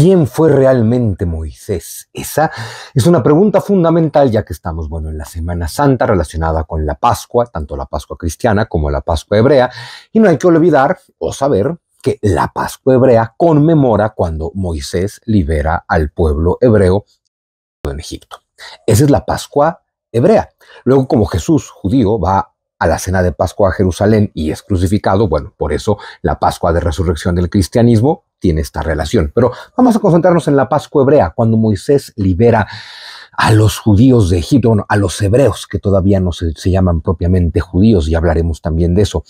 ¿Quién fue realmente Moisés? Esa es una pregunta fundamental ya que estamos, bueno, en la Semana Santa relacionada con la Pascua, tanto la Pascua cristiana como la Pascua hebrea, y no hay que olvidar o saber que la Pascua hebrea conmemora cuando Moisés libera al pueblo hebreo en Egipto. Esa es la Pascua hebrea. Luego, como Jesús judío va a la cena de Pascua a Jerusalén y es crucificado, bueno, por eso la Pascua de resurrección del cristianismo tiene esta relación. Pero vamos a concentrarnos en la Pascua hebrea, cuando Moisés libera a los judíos de Egipto, a los hebreos que todavía no se llaman propiamente judíos y hablaremos también de eso.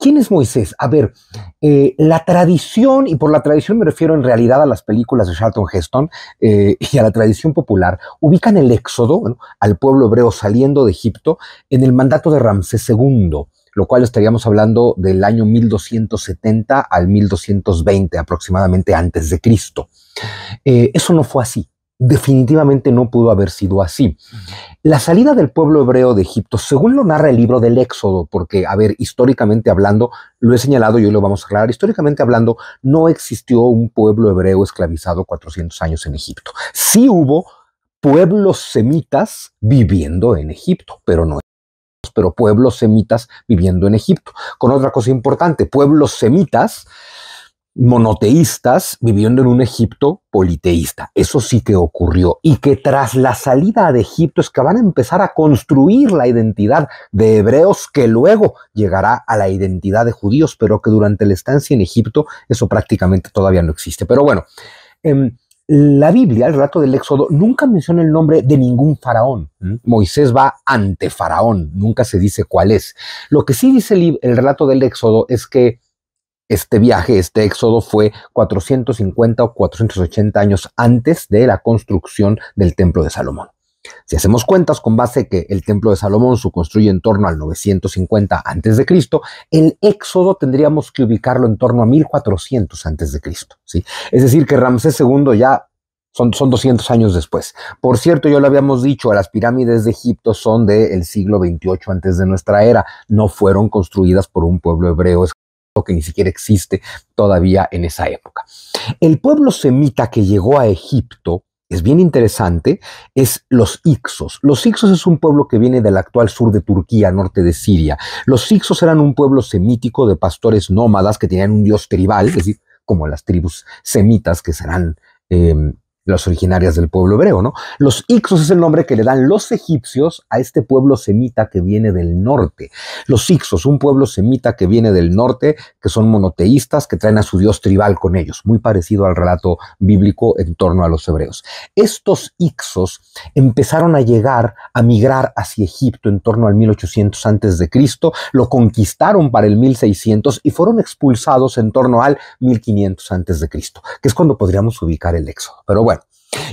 ¿Quién es Moisés? A ver, eh, la tradición, y por la tradición me refiero en realidad a las películas de Charlton Heston eh, y a la tradición popular, ubican el éxodo al pueblo hebreo saliendo de Egipto en el mandato de Ramsés II lo cual estaríamos hablando del año 1270 al 1220 aproximadamente antes de Cristo. Eh, eso no fue así definitivamente no pudo haber sido así. La salida del pueblo hebreo de Egipto, según lo narra el libro del Éxodo, porque, a ver, históricamente hablando, lo he señalado y hoy lo vamos a aclarar, históricamente hablando, no existió un pueblo hebreo esclavizado 400 años en Egipto. Sí hubo pueblos semitas viviendo en Egipto, pero no pero pueblos semitas viviendo en Egipto. Con otra cosa importante, pueblos semitas monoteístas viviendo en un Egipto politeísta. Eso sí que ocurrió. Y que tras la salida de Egipto es que van a empezar a construir la identidad de hebreos que luego llegará a la identidad de judíos, pero que durante la estancia en Egipto eso prácticamente todavía no existe. Pero bueno, en em, la Biblia, el relato del Éxodo, nunca menciona el nombre de ningún faraón. ¿Mm? Moisés va ante faraón, nunca se dice cuál es. Lo que sí dice el relato del Éxodo es que este viaje, este éxodo fue 450 o 480 años antes de la construcción del Templo de Salomón. Si hacemos cuentas con base que el templo de Salomón se construye en torno al 950 a.C., el éxodo tendríamos que ubicarlo en torno a 1400 a.C. ¿sí? Es decir, que Ramsés II ya son, son 200 años después. Por cierto, yo lo habíamos dicho, las pirámides de Egipto son del siglo 28 antes de nuestra era, no fueron construidas por un pueblo hebreo que ni siquiera existe todavía en esa época. El pueblo semita que llegó a Egipto es bien interesante, es los Ixos. Los Ixos es un pueblo que viene del actual sur de Turquía, norte de Siria. Los Ixos eran un pueblo semítico de pastores nómadas que tenían un dios tribal, es decir, como las tribus semitas que serán em, las originarias del pueblo hebreo, ¿no? Los Ixos es el nombre que le dan los egipcios a este pueblo semita que viene del norte. Los Ixos, un pueblo semita que viene del norte, que son monoteístas, que traen a su dios tribal con ellos, muy parecido al relato bíblico en torno a los hebreos. Estos Ixos empezaron a llegar, a migrar hacia Egipto en torno al 1800 antes de Cristo, lo conquistaron para el 1600 y fueron expulsados en torno al 1500 antes de Cristo, que es cuando podríamos ubicar el éxodo. Pero bueno,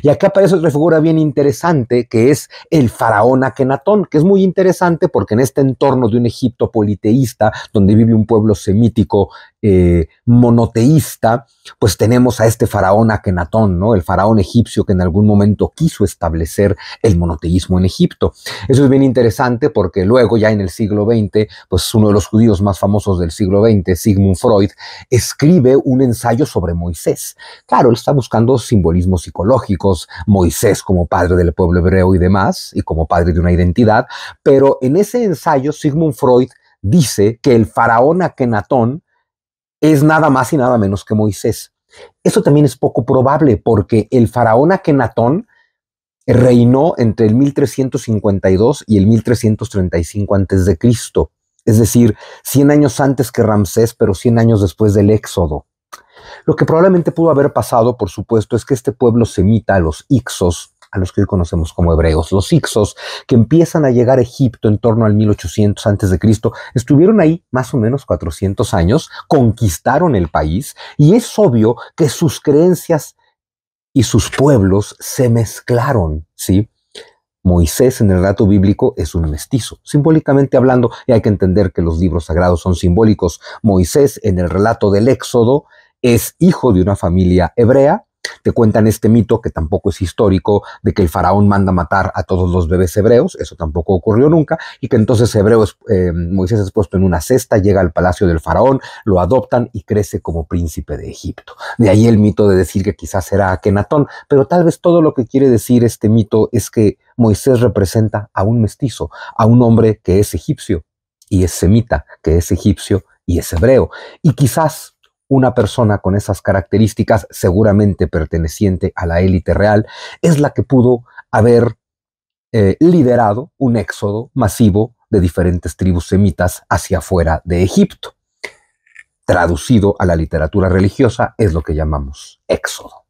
y acá aparece otra figura bien interesante, que es el faraón Akenatón, que es muy interesante porque en este entorno de un Egipto politeísta, donde vive un pueblo semítico eh, monoteísta, pues tenemos a este faraón Akenatón, ¿no? El faraón egipcio que en algún momento quiso establecer el monoteísmo en Egipto. Eso es bien interesante porque luego, ya en el siglo XX, pues uno de los judíos más famosos del siglo XX, Sigmund Freud, escribe un ensayo sobre Moisés. Claro, él está buscando simbolismos psicológicos, Moisés como padre del pueblo hebreo y demás, y como padre de una identidad, pero en ese ensayo, Sigmund Freud dice que el faraón Akenatón es nada más y nada menos que Moisés. Eso también es poco probable porque el faraón Akenatón reinó entre el 1352 y el 1335 antes de Cristo, es decir, 100 años antes que Ramsés, pero 100 años después del Éxodo. Lo que probablemente pudo haber pasado, por supuesto, es que este pueblo semita, los Ixos, a los que hoy conocemos como hebreos. Los Ixos, que empiezan a llegar a Egipto en torno al 1800 a.C., estuvieron ahí más o menos 400 años, conquistaron el país y es obvio que sus creencias y sus pueblos se mezclaron, ¿sí? Moisés en el relato bíblico es un mestizo, simbólicamente hablando, y hay que entender que los libros sagrados son simbólicos. Moisés en el relato del Éxodo es hijo de una familia hebrea, te cuentan este mito, que tampoco es histórico, de que el faraón manda matar a todos los bebés hebreos, eso tampoco ocurrió nunca, y que entonces hebreo eh, Moisés es puesto en una cesta, llega al palacio del faraón, lo adoptan y crece como príncipe de Egipto. De ahí el mito de decir que quizás era Akenatón, pero tal vez todo lo que quiere decir este mito es que Moisés representa a un mestizo, a un hombre que es egipcio y es semita, que es egipcio y es hebreo. Y quizás una persona con esas características, seguramente perteneciente a la élite real, es la que pudo haber eh, liderado un éxodo masivo de diferentes tribus semitas hacia afuera de Egipto. Traducido a la literatura religiosa es lo que llamamos éxodo.